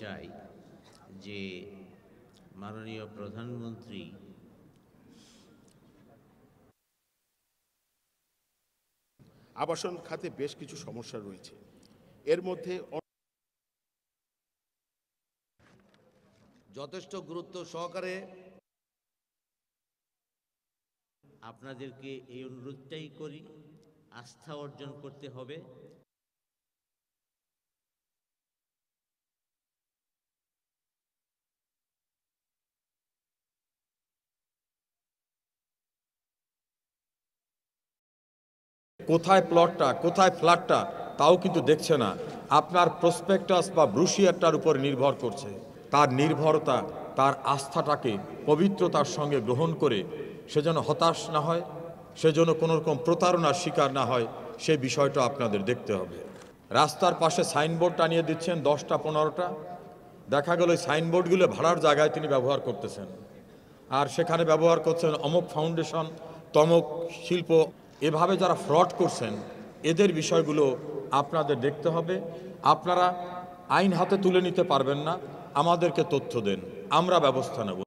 চাই যে মাননীয় প্রধানমন্ত্রী আবাসন খাতে বেশ কিছু সমস্যা রয়েছে এর মধ্যে যথেষ্ট গুরুত্ব সহকারে আপনাদেরকে এই অনুরোধটাই করি আস্থা অর্জন করতে হবে কোথায় প্লটটা কোথায় ফ্ল্যাটটা তাও কিন্তু দেখছে না আপনার প্রসপেক্টাস বা ব্রুশিয়ারটার উপর নির্ভর করছে তার নির্ভরতা তার আস্থাটাকে পবিত্রতার সঙ্গে গ্রহণ করে সে যেন হতাশ না হয় সে যেন কোনোরকম প্রতারণার শিকার না হয় সে বিষয়টা আপনাদের দেখতে হবে রাস্তার পাশে সাইনবোর্ড টানিয়ে দিচ্ছেন দশটা পনেরোটা দেখা গেল সাইনবোর্ডগুলো ভাড়ার জায়গায় তিনি ব্যবহার করতেছেন আর সেখানে ব্যবহার করছেন অমুক ফাউন্ডেশন তমক শিল্প এভাবে যারা ফ্রড করছেন এদের বিষয়গুলো আপনাদের দেখতে হবে আপনারা আইন হাতে তুলে নিতে পারবেন না আমাদেরকে তথ্য দেন আমরা ব্যবস্থা নেব